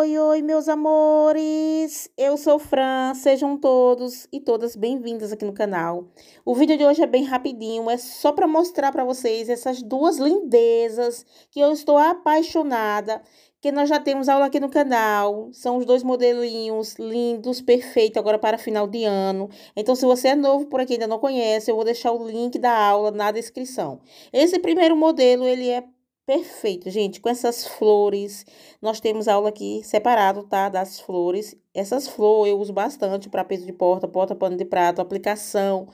Oi, oi, meus amores! Eu sou Fran, sejam todos e todas bem-vindas aqui no canal. O vídeo de hoje é bem rapidinho, é só para mostrar para vocês essas duas lindezas que eu estou apaixonada, que nós já temos aula aqui no canal. São os dois modelinhos lindos, perfeitos, agora para final de ano. Então, se você é novo por aqui e ainda não conhece, eu vou deixar o link da aula na descrição. Esse primeiro modelo, ele é Perfeito, gente. Com essas flores, nós temos aula aqui separado, tá? Das flores. Essas flores eu uso bastante para peso de porta, porta, pano de prato, aplicação.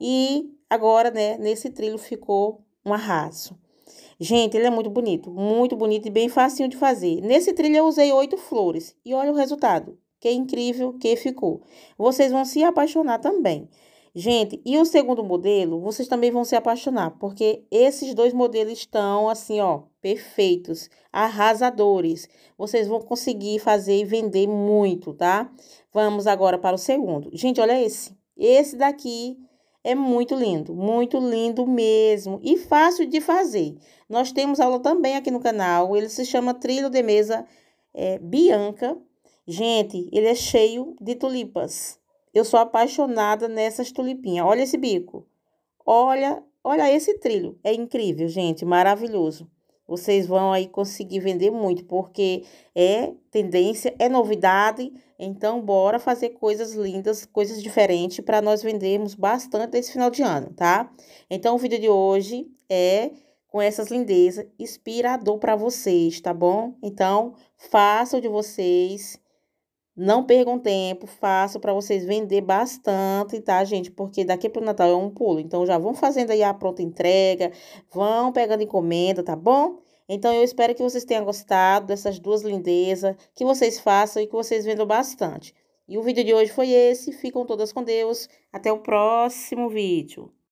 E agora, né, nesse trilho ficou um arraso. Gente, ele é muito bonito, muito bonito e bem facinho de fazer. Nesse trilho eu usei oito flores e olha o resultado. Que incrível que ficou. Vocês vão se apaixonar também. Gente, e o segundo modelo, vocês também vão se apaixonar, porque esses dois modelos estão assim, ó, perfeitos, arrasadores. Vocês vão conseguir fazer e vender muito, tá? Vamos agora para o segundo. Gente, olha esse. Esse daqui é muito lindo, muito lindo mesmo e fácil de fazer. Nós temos aula também aqui no canal, ele se chama Trilho de Mesa é, Bianca. Gente, ele é cheio de tulipas. Eu sou apaixonada nessas tulipinhas. Olha esse bico. Olha, olha esse trilho. É incrível, gente, maravilhoso. Vocês vão aí conseguir vender muito, porque é tendência, é novidade. Então, bora fazer coisas lindas, coisas diferentes para nós vendermos bastante esse final de ano, tá? Então, o vídeo de hoje é com essas lindezas, inspirador para vocês, tá bom? Então, façam de vocês não percam tempo, faço para vocês vender bastante, tá, gente? Porque daqui para o Natal é um pulo. Então, já vão fazendo aí a pronta entrega, vão pegando encomenda, tá bom? Então, eu espero que vocês tenham gostado dessas duas lindezas, que vocês façam e que vocês vendam bastante. E o vídeo de hoje foi esse. Ficam todas com Deus. Até o próximo vídeo.